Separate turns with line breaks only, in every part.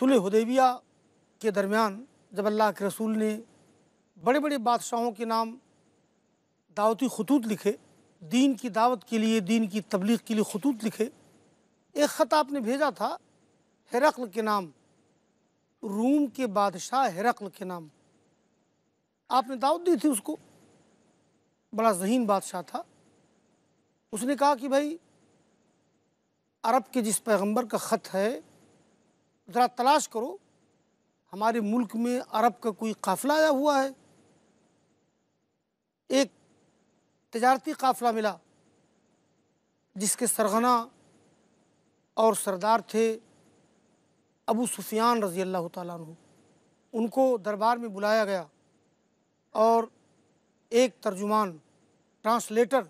सुलह हदेबिया के दरमियान जब अल्लाह के रसूल ने बड़े बड़े बादशाहों के नाम दावती खतूत लिखे दीन की दावत के लिए दीन की तबलीग के लिए खतूत लिखे एक ख़त आपने भेजा था हरकल के नाम रूम के बादशाह हरकल के नाम आपने दावत दी थी उसको बड़ा जहीन बादशाह था उसने कहा कि भाई अरब के जिस पैगंबर का ख़त है ज़रा तलाश करो हमारे मुल्क में अरब का कोई काफ़िला आया हुआ है एक तजारती काफ़िला मिला जिसके सरगना और सरदार थे अबू सुफियान रज़ी अल्लाह तु उनको दरबार में बुलाया गया और एक तर्जुमान ट्रांसलेटर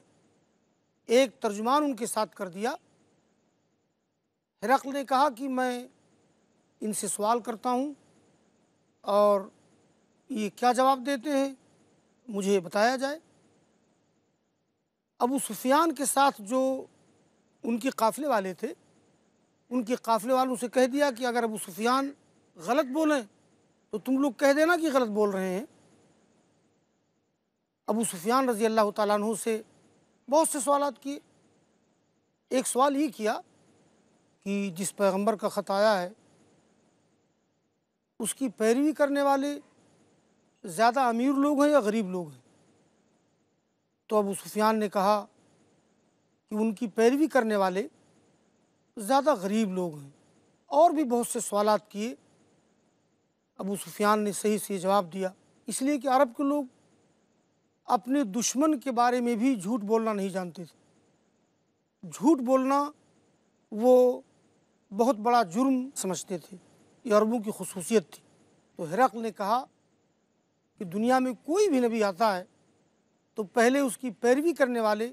एक तर्जुमान उनके साथ कर दिया हिरकल ने कहा कि मैं इनसे सवाल करता हूँ और ये क्या जवाब देते हैं मुझे बताया जाए अबू सुफियान के साथ जो उनके काफ़िले वाले थे उनके काफ़िले वालों से कह दिया कि अगर अबू सुफियान गलत बोलें तो तुम लोग कह देना कि गलत बोल रहे हैं अबू सुफियान रज़ी अल्लाह तु से बहुत से सवाल किए एक सवाल ये किया कि जिस पैगंबर का ख़त आया है उसकी पैरवी करने वाले ज़्यादा अमीर लोग हैं या गरीब लोग हैं तो अबू सुफियान ने कहा कि उनकी पैरवी करने वाले ज़्यादा गरीब लोग हैं और भी बहुत से सवाल किए अबू सुफियान ने सही से जवाब दिया इसलिए कि अरब के लोग अपने दुश्मन के बारे में भी झूठ बोलना नहीं जानते थे झूठ बोलना वो बहुत बड़ा जुर्म समझते थे ये अरबों की खसूसियत थी तो हरकल ने कहा कि दुनिया में कोई भी नबी आता है तो पहले उसकी पैरवी करने वाले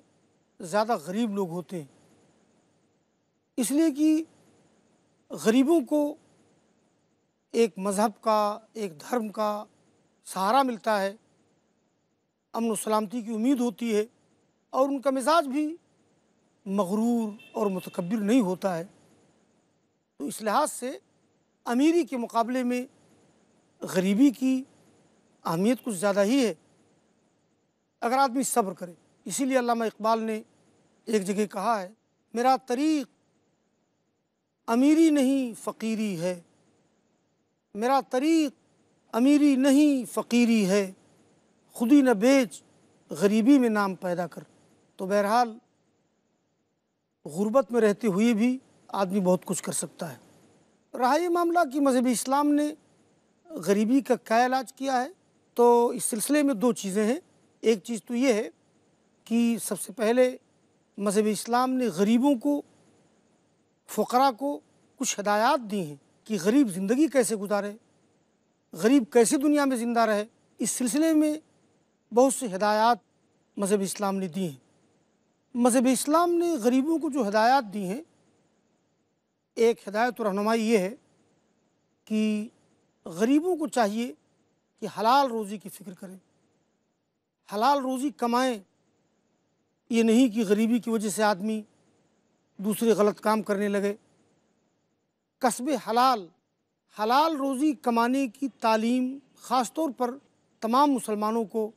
ज़्यादा गरीब लोग होते हैं इसलिए कि गरीबों को एक मज़हब का एक धर्म का सहारा मिलता है अमन सलामती की उम्मीद होती है और उनका मिजाज भी मगरूर और मतकबर नहीं होता है तो इस लिहाज से अमीरी के मुकाबले में गरीबी की अहमियत कुछ ज़्यादा ही है अगर आदमी सब्र करे इसीलिए अल्लामा इकबाल ने एक जगह कहा है मेरा तरीक़ अमीरी नहीं फ़कीरी है मेरा तरीक़ अमीरी नहीं फ़कीरी है खुदी न बेच गरीबी में नाम पैदा कर तो बहरहाल गुरबत में रहते हुए भी आदमी बहुत कुछ कर सकता है રાહય મામલા કે મઝબી ઇસ્લામ ને ગરીબી કા કાયલાજ કિયા હૈ તો ઇસ سلسلے મે દો ચીજે હૈ એક ચીજ તો યે હૈ કી સબસે પહેલે મઝબી ઇસ્લામ ને ગરીબો કો ફકરા કો કુછ હદાયત દી હૈ કી ગરીબ જિંદગી કૈસે ગુતારે ગરીબ કૈસે દુનિયા મે જીંદા રહે ઇસ سلسلے મે બહોત સી હદાયત મઝબી ઇસ્લામ ને દી હૈ મઝબી ઇસ્લામ ને ગરીબો કો જો હદાયત દી હૈ एक हिदायत रहनुमाई ये है कि गरीबों को चाहिए कि हलाल रोज़ी की फ़िक्र करें हलाल रोज़ी कमाएं ये नहीं कि गरीबी की वजह से आदमी दूसरे गलत काम करने लगे कस्बे हलाल हलाल रोज़ी कमाने की तालीम ख़ास तौर पर तमाम मुसलमानों को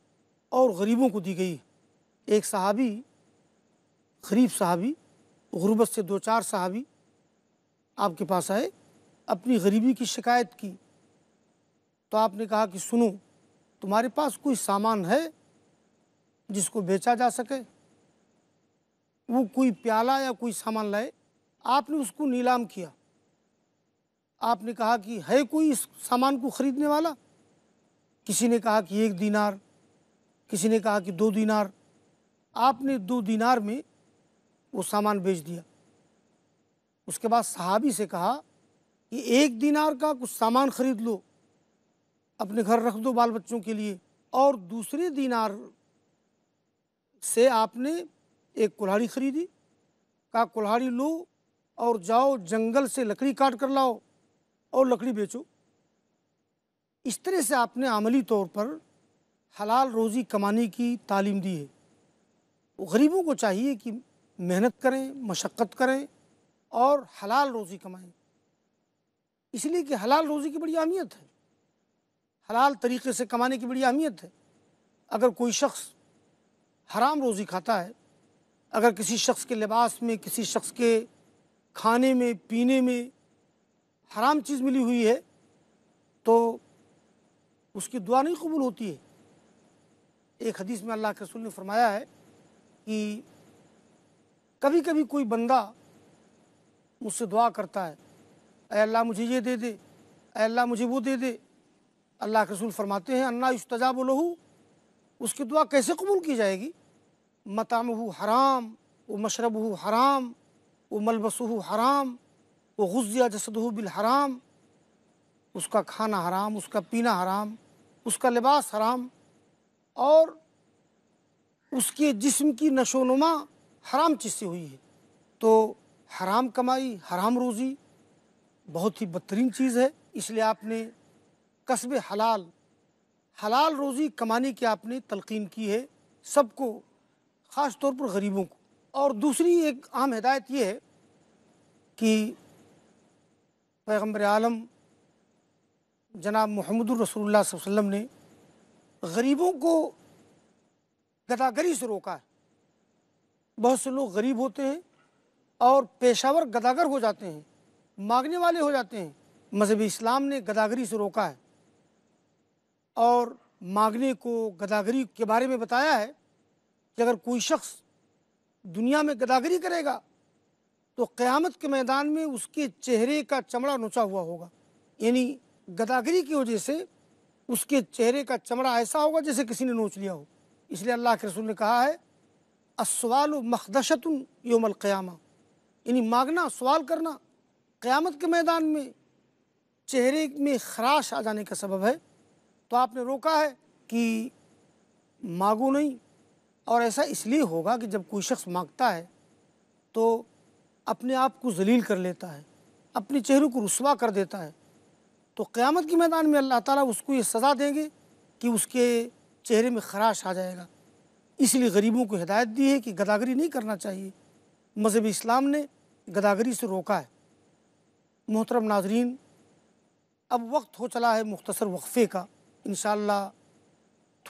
और गरीबों को दी गई है एक सहाबी गरीब सहाबी गुरबत से दो चार सहाबी आपके पास आए अपनी गरीबी की शिकायत की तो आपने कहा कि सुनो तुम्हारे पास कोई सामान है जिसको बेचा जा सके वो कोई प्याला या कोई सामान लाए आपने उसको नीलाम किया आपने कहा कि है कोई इस सामान को ख़रीदने वाला किसी ने कहा कि एक दिनार किसी ने कहा कि दो दिनार आपने दो दिनार में वो सामान बेच दिया उसके बाद सहाबी से कहा कि एक दिनार का कुछ सामान खरीद लो अपने घर रख दो बाल बच्चों के लिए और दूसरे दिनार से आपने एक कुल्हाड़ी खरीदी का कुल्हाड़ी लो और जाओ जंगल से लकड़ी काट कर लाओ और लकड़ी बेचो इस तरह से आपने अमली तौर पर हलाल रोज़ी कमाने की तालीम दी है गरीबों को चाहिए कि मेहनत करें मशक्क़त करें और हलाल रोज़ी कमाएं इसलिए कि हलाल रोज़ी की बड़ी अहमियत है हलाल तरीके से कमाने की बड़ी अहमियत है अगर कोई शख्स हराम रोज़ी खाता है अगर किसी शख्स के लिबास में किसी शख्स के खाने में पीने में हराम चीज़ मिली हुई है तो उसकी दुआ नहीं कबूल होती है एक हदीस में अल्लाह के रसूल ने फरमाया है कि कभी कभी कोई बंदा मुझसे दुआ करता है अल्लाह मुझे ये दे दे अल्लाह मुझे वो दे दे अल्लाह के रसूल फरमाते हैं अन्ना इस्तजाब लहू उसकी दुआ कैसे कबूल की जाएगी मताम हराम व मशरब हराम व मलबस हराम वो गुज़िया जसद बिल हराम उसका खाना हराम उसका पीना हराम उसका लिबास हराम और उसके जिस्म की नशोनुमा हराम चीज़ से हुई है तो हराम कमाई हराम रोज़ी बहुत ही बदतरीन चीज़ है इसलिए आपने कस्बे हलाल हलाल रोज़ी कमाने की आपने तलकीन की है सबको ख़ास तौर पर गरीबों को और दूसरी एक आम हिदायत यह है कि पैगम्बर आलम जनाब मोहम्मद रसोल्ला वसम ने गरीबों को गदागरी से रोका है बहुत से लोग गरीब होते हैं और पेशावर गदागर हो जाते हैं मांगने वाले हो जाते हैं मजहबी इस्लाम ने गदागरी से रोका है और मांगने को गदागरी के बारे में बताया है कि अगर कोई शख्स दुनिया में गदागरी करेगा तो क़यामत के मैदान में उसके चेहरे का चमड़ा नुचा हुआ होगा यानी गदागरी की वजह से उसके चेहरे का चमड़ा ऐसा होगा जैसे किसी ने नोच लिया हो इसलिए अल्लाह के रसूल ने कहा है असवाल मखदशतुन योमल क़्यामा यानी मांगना सवाल करना क़्यामत के मैदान में चेहरे में खराश आ जाने का सबब है तो आपने रोका है कि मांगो नहीं और ऐसा इसलिए होगा कि जब कोई शख्स मांगता है तो अपने आप को जलील कर लेता है अपने चेहरे को रसवा कर देता है तो क़यामत के मैदान में अल्लाह ताला उसको ये सज़ा देंगे कि उसके चेहरे में खराश आ जाएगा इसलिए गरीबों को हिदायत दी है कि गदागरी नहीं करना चाहिए मज़हब इस्लाम ने गदागरी से रोका है मोहतरम नाजरीन अब वक्त हो चला है मुख्तसर वक्फ़े का इन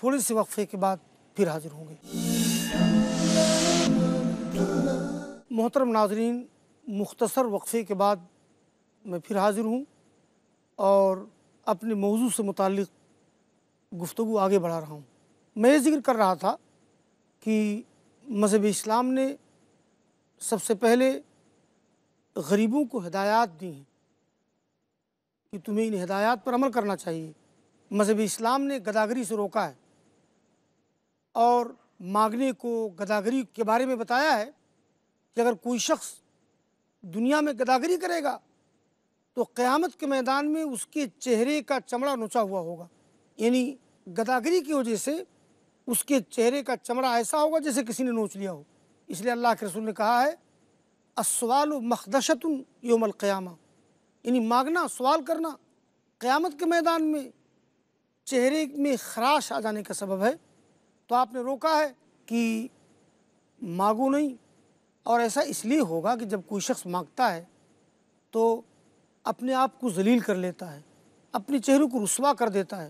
थोड़े से वक्फ़े के बाद फिर हाजिर होंगे मोहतरम नाजरीन मुख्तसर वक्फ़े के बाद मैं फिर हाजिर हूँ और अपने मौजू से मुतल गुफ्तु आगे बढ़ा रहा हूँ मैं ये जिक्र कर रहा था कि मज़हब इस्लाम ने सबसे पहले गरीबों को हदायत दी हैं कि तुम्हें इन हदायत पर अमल करना चाहिए मजहब इस्लाम ने गदागरी से रोका है और मांगने को गदागरी के बारे में बताया है कि अगर कोई शख्स दुनिया में गदागरी करेगा तो क़यामत के मैदान में उसके चेहरे का चमड़ा नुचा हुआ होगा यानी गदागरी की वजह से उसके चेहरे का चमड़ा ऐसा होगा जैसे किसी ने नोच लिया हो इसलिए अल्लाह के रसूल ने कहा है असवाल मखदशत योमल क़्यामा यानी मांगना सवाल करना क़्यामत के मैदान में चेहरे में खराश आ जाने का सबब है तो आपने रोका है कि मांगो नहीं और ऐसा इसलिए होगा कि जब कोई शख्स मांगता है तो अपने आप को जलील कर लेता है अपने चेहरे को रसवा कर देता है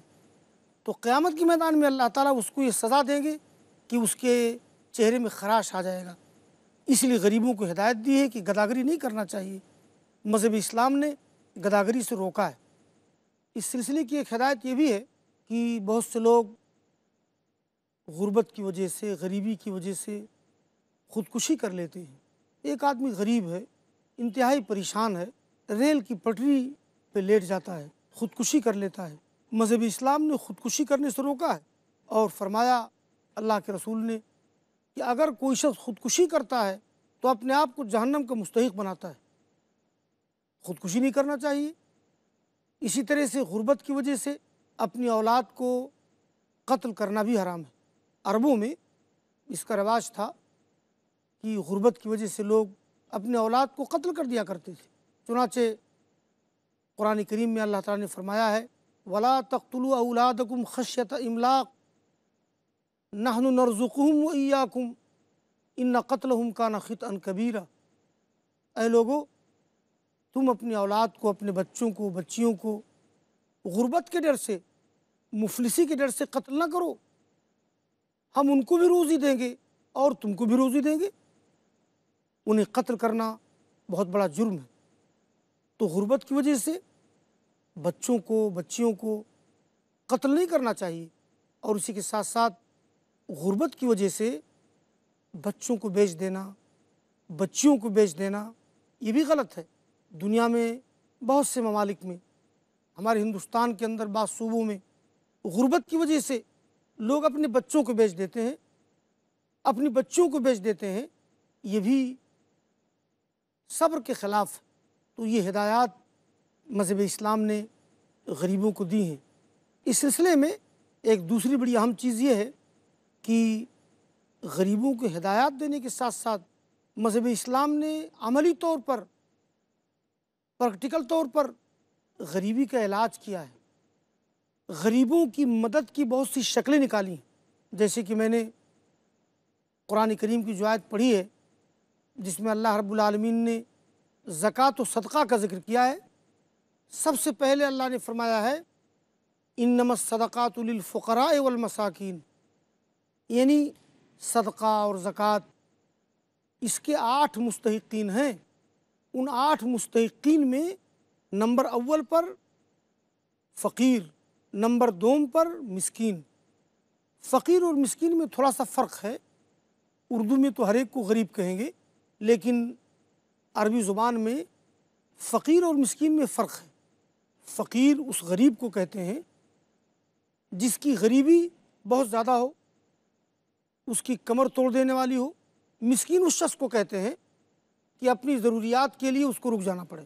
तो क़्यामत के मैदान में अल्लाह ताला उसको ये सज़ा देंगे कि उसके चेहरे में खराश आ जाएगा इसलिए गरीबों को हिदायत दी है कि गदागरी नहीं करना चाहिए मजहब इस्लाम ने गदागरी से रोका है इस सिलसिले की एक हिदायत ये भी है कि बहुत से लोग गुर्बत की वजह से गरीबी की वजह से ख़ुदकुशी कर लेते हैं एक आदमी गरीब है इंतहाई परेशान है रेल की पटरी पे लेट जाता है ख़ुदकुशी कर लेता है मज़हब इस्लाम ने ख़ुदकुशी करने से रोका है और फरमाया अल्लाह के रसूल ने कि अगर कोई शख्स खुदकुशी करता है तो अपने आप को जहन्नम का मुस्तक बनाता है खुदकुशी नहीं करना चाहिए इसी तरह से गुर्बत की वजह से अपनी औलाद को कत्ल करना भी हराम है अरबों में इसका रिवाज था कि गुर्बत की वजह से लोग अपने औलाद को कत्ल कर दिया करते थे चुनाचे कुरान करीम में अल्लाह ताला ने फरमाया है वला तख्तलु औलादकुम खशत इमलाक नहन नरजुकहम वयाकुम इन कत्लहम का नखत अन कबीरा ए लोगो तुम अपनी औलाद को अपने बच्चों को बच्चियों को गुर्बत के डर से मुफलिसी के डर से कत्ल ना करो हम उनको भी रोज़ी देंगे और तुमको भी रोज़ी देंगे उन्हें कत्ल करना बहुत बड़ा जुर्म है तो गुर्बत की वजह से बच्चों को बच्चियों को कत्ल नहीं करना चाहिए और उसी के साथ साथ गुरबत की वजह से बच्चों को बेच देना बच्चियों को बेच देना ये भी गलत है दुनिया में बहुत से ममालिक में हमारे हिंदुस्तान के अंदर बाद सूबों में गुरबत की वजह से लोग अपने बच्चों को बेच देते हैं अपने बच्चों को बेच देते हैं ये भी सब्र के ख़िलाफ़ तो ये हिदायत मज़हब इस्लाम ने गरीबों को दी हैं इस सिलसिले में एक दूसरी बड़ी अहम चीज़ ये है कि गरीबों को हिदायत देने के साथ साथ मजहब इस्लाम ने अमली तौर पर प्रैक्टिकल तौर पर गरीबी का इलाज किया है गरीबों की मदद की बहुत सी शक्लें निकाली जैसे कि मैंने कुरान करीम की जो आयत पढ़ी है जिसमें अल्लाह रबालमीन ने ज़क़़त व सदक़ा का ज़िक्र किया है सबसे पहले अल्लाह ने फरमाया है इन नमस सदक़ातफ़रा वलमसाकिन यानी सदका और ज़क़़त इसके आठ मुस्तकिन हैं उन आठ मुस्तकिन में नंबर अव्वल पर फ़कीर नंबर दोम पर मस्किन फ़कीर और मस्किन में थोड़ा सा फ़र्क है उर्दू में तो हर एक को गरीब कहेंगे लेकिन अरबी ज़ुबान में फ़कीर और मस्किन में फ़र्क है फ़कीर उस गरीब को कहते हैं जिसकी गरीबी बहुत ज़्यादा हो उसकी कमर तोड़ देने वाली हो मिसकीन उस शख्स को कहते हैं कि अपनी ज़रूरियात के लिए उसको रुक जाना पड़े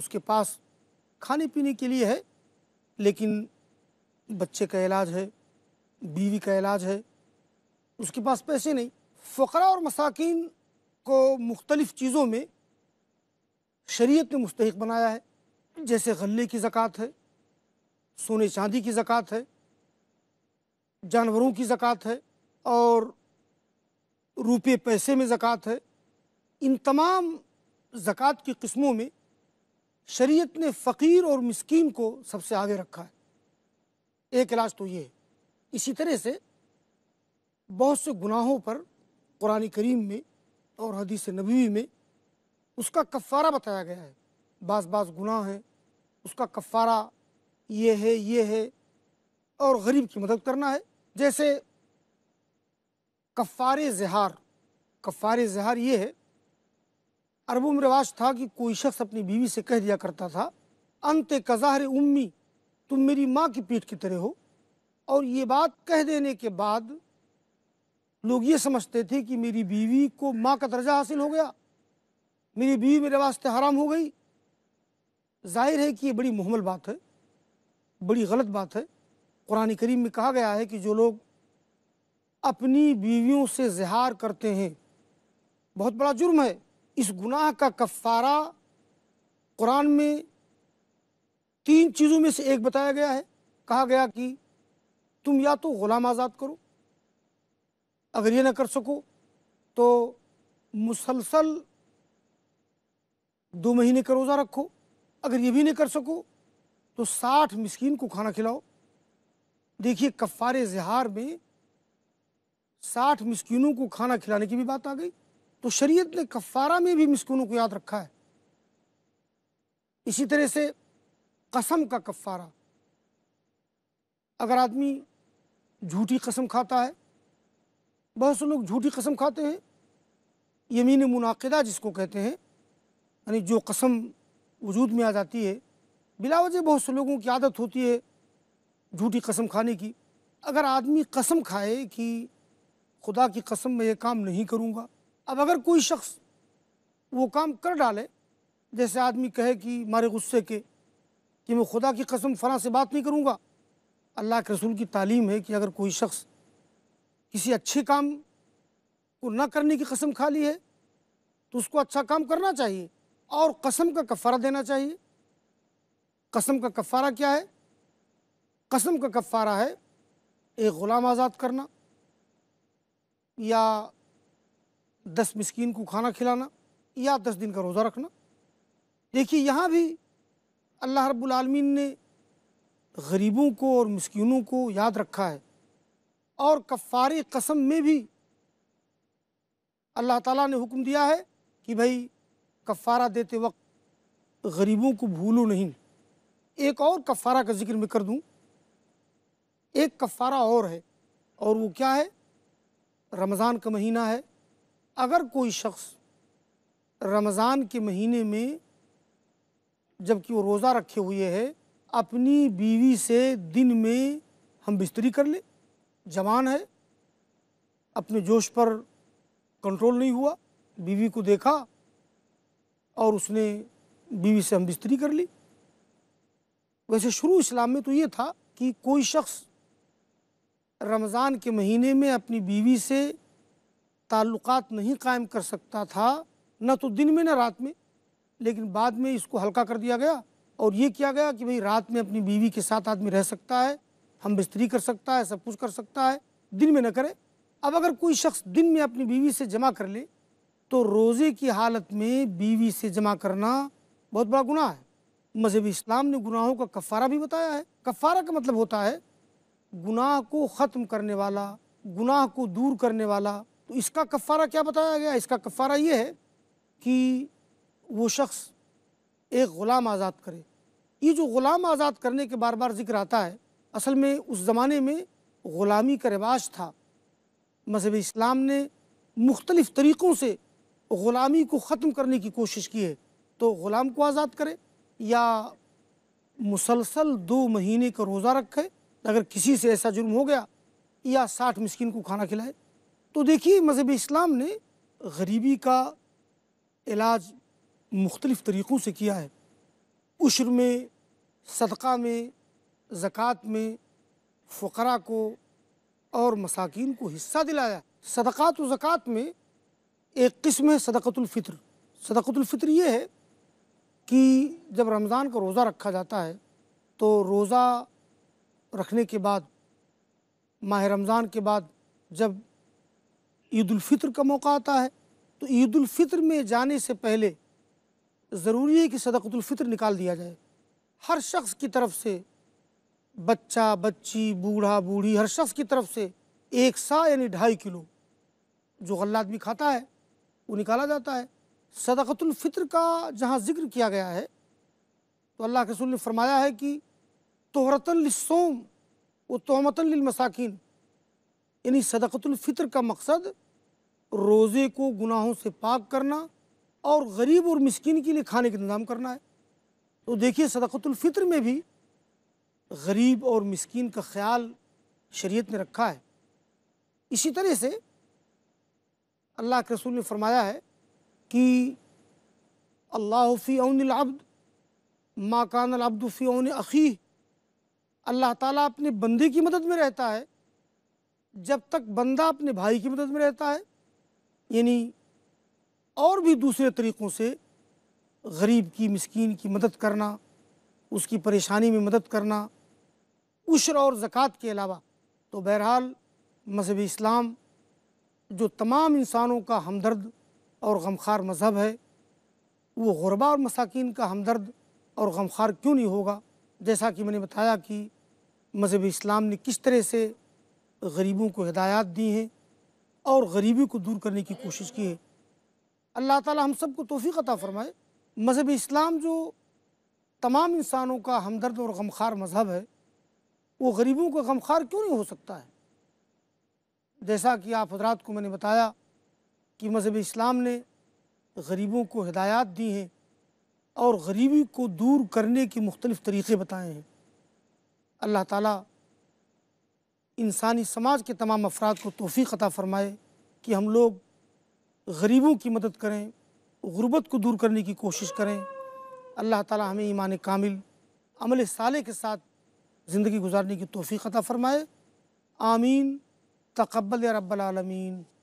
उसके पास खाने पीने के लिए है लेकिन बच्चे का इलाज है बीवी का इलाज है उसके पास पैसे नहीं फ़करा और मसाकिन को मुख्तलिफ़ चीज़ों में शरीयत ने मुस्तक बनाया है जैसे गले की ज़क़़त है सोने चांदी की ज़क़़त है जानवरों की ज़क़़त है और रुपये पैसे में ज़क़़त है इन तमाम ज़क़़त की कस्मों में शरीयत ने फ़कीर और मस्किन को सबसे आगे रखा है एक इलाज तो ये है इसी तरह से बहुत से गुनाहों पर कुरान करीम में और हदीस नबी में उसका कफ़ारा बताया गया है बास बास गुनाह है उसका कफ़ारा ये है ये है और गरीब की मदद करना है जैसे कफ़ार जहार कफ़ार जहार ये है अरबों में रिवाज था कि कोई शख्स अपनी बीवी से कह दिया करता था अंत कज़ाहर उम्मी तुम मेरी माँ की पीठ की तरह हो और ये बात कह देने के बाद लोग ये समझते थे कि मेरी बीवी को माँ का दर्जा हासिल हो गया मेरी बीवी मेरे वास्ते हराम हो गई जाहिर है कि ये बड़ी मुहमल बात है बड़ी गलत बात है कुरान करीम में कहा गया है कि जो लोग अपनी बीवियों से जहार करते हैं बहुत बड़ा जुर्म है इस गुनाह का कफ़ारा कुरान में तीन चीज़ों में से एक बताया गया है कहा गया कि तुम या तो ग़ुलाम आज़ाद करो अगर ये ना कर सको तो मुसलसल दो महीने का रोज़ा रखो अगर ये भी नहीं कर सको तो साठ मिसकीन को खाना खिलाओ देखिए कफ़ार जहार में साठ मिस्किनों को खाना खिलाने की भी बात आ गई तो शरीयत ने कफ़ारा में भी मिस्किनों को याद रखा है इसी तरह से कसम का कफ़ारा अगर आदमी झूठी कसम खाता है बहुत से लोग झूठी कसम खाते हैं यमीन मुनाकदा जिसको कहते हैं यानी जो कसम वजूद में आ जाती है बिलावजह बहुत से लोगों की आदत होती है झूठी कसम खाने की अगर आदमी कसम खाए कि खुदा की कसम में ये काम नहीं करूँगा अब अगर कोई शख्स वो काम कर डाले जैसे आदमी कहे कि मारे गुस्से के कि मैं खुदा की कसम फला से बात नहीं करूँगा अल्लाह के रसूल की तालीम है कि अगर कोई शख्स किसी अच्छे काम को ना करने की कसम खा ली है तो उसको अच्छा काम करना चाहिए और कसम का कफ़ारा देना चाहिए कसम का कफ़ारा क्या है कसम का कफ़ारा है एक ग़ुलाम आज़ाद करना या दस मिसकीन को खाना खिलाना या दस दिन का रोज़ा रखना देखिए यहाँ भी अल्लाह रब्बुल ने गरीबों को और मिसकीनों को याद रखा है और कफ़ारे कसम में भी अल्लाह ताला ने हुक्म दिया है कि भाई कफ़ारा देते वक्त गरीबों को भूलो नहीं एक और कफ़ारा का जिक्र मैं कर दूँ एक कफ़ारा और है और वो क्या है रमज़ान का महीना है अगर कोई शख्स रमज़ान के महीने में जबकि वो रोज़ा रखे हुए है अपनी बीवी से दिन में हम बिस्तरी कर ले जवान है अपने जोश पर कंट्रोल नहीं हुआ बीवी को देखा और उसने बीवी से हम बिस्तरी कर ली वैसे शुरू इस्लाम में तो ये था कि कोई शख्स रमज़ान के महीने में अपनी बीवी से ताल्लुकात नहीं कायम कर सकता था न तो दिन में न रात में लेकिन बाद में इसको हल्का कर दिया गया और ये किया गया कि भाई रात में अपनी बीवी के साथ आदमी रह सकता है हम बिस्तरी कर सकता है सब कुछ कर सकता है दिन में न करे अब अगर कोई शख्स दिन में अपनी बीवी से जमा कर ले तो रोज़े की हालत में बीवी से जमा करना बहुत बड़ा गुनाह है मजहब इस्लाम ने गुनाहों का कफ़ारा भी बताया है कफ़ारा का मतलब होता है गुनाह को ख़त्म करने वाला गुनाह को दूर करने वाला तो इसका कफ़ारा क्या बताया गया इसका कफ़ारा ये है कि वो शख्स एक ग़ुलाम आज़ाद करे ये जो ग़ुलाम आज़ाद करने के बार बार जिक्र आता है असल में उस ज़माने में ग़ुलामी का रिवाज था मजहब इस्लाम ने मुख्तलिफ़ तरीक़ों से ग़ुलामी को ख़त्म करने की कोशिश की है तो ग़ुलाम को आज़ाद करे या मुसलसल दो महीने का रोज़ा रखे अगर किसी से ऐसा जुर्म हो गया या साठ मस्किन को खाना खिलाए तो देखिए मज़हब इस्लाम ने गरीबी का इलाज मुख्तलिफ़ तरीक़ों से किया है उश्र में सदका में ज़क़़त में फ़करा को और मसाकिन को हिस्सा दिलाया सदक़ात तो व ज़क़़त में एक किस्म है सदक़तुल्फ़ित्र सदक़तुल्फ़ित्र ये है कि जब रमज़ान का रोज़ा रखा जाता है तो रोज़ा रखने के बाद माह रमज़ान के बाद जब ईदालफ़ितर का मौका आता है तो ईदालफ़ितर में जाने से पहले ज़रूरी है कि सदक़तुल्फ़ितर निकाल दिया जाए हर शख्स की तरफ से बच्चा बच्ची बूढ़ा बूढ़ी हर शख्स की तरफ से एक सा यानी ढाई किलो जो गल्ला आदमी खाता है वो निकाला जाता है सदक़तुल्फ़ितर का जहाँ ज़िक्र किया गया है तो अल्लाह के रसूल ने फरमाया है कि तोहरतोम व तोहमतमसाकिन यानी सदक़तलफ़ितर का मकसद रोज़े को गुनाहों से पाक करना और गरीब और मस्किन के लिए खाने का इंतज़ाम करना है तो देखिए सदक़तलफ़ितर में भी गरीब और मस्किन का ख्याल शरीत ने रखा है इसी तरह से अल्लाह के रसूल ने फरमाया है कि अल्लाह फ़ी अब्द माकान अब्दुफ़ी अखी अल्लाह ताला अपने बंदे की मदद में रहता है जब तक बंदा अपने भाई की मदद में रहता है यानी और भी दूसरे तरीक़ों से गरीब की मस्किन की मदद करना उसकी परेशानी में मदद करना उश्र और ज़क़़त के अलावा तो बहरहाल मजहब इस्लाम जो तमाम इंसानों का हमदर्द और गमखार मज़हब है वो गुरबा और मसाकिन का हमदर्द और गमखार क्यों नहीं होगा जैसा कि मैंने बताया कि मज़हब इस्लाम ने किस तरह से गरीबों को हिदायत दी हैं और गरीबी को दूर करने की कोशिश की है अल्लाह ताला हम सबको तोफ़ी अता फ़रमाए मज़हब इस्लाम जो तमाम इंसानों का हमदर्द और गमखार मज़हब है वो गरीबों का गमखार क्यों नहीं हो सकता है जैसा कि आप हजरात को मैंने बताया कि मज़हब इस्लाम ने गरीबों को हिदायत दी हैं और गरीबी को दूर करने के मुख्तलिफ़ तरीक़े बताए हैं अल्लाह ताला इंसानी समाज के तमाम अफराद को तोफ़ी अता फ़रमाए कि हम लोग गरीबों की मदद करें गुरबत को दूर करने की कोशिश करें अल्लाह ताला हमें ईमान कामिल अमल साले के साथ ज़िंदगी गुजारने की तोफ़ी अता फ़रमाए आमीन तकबल रबालमीन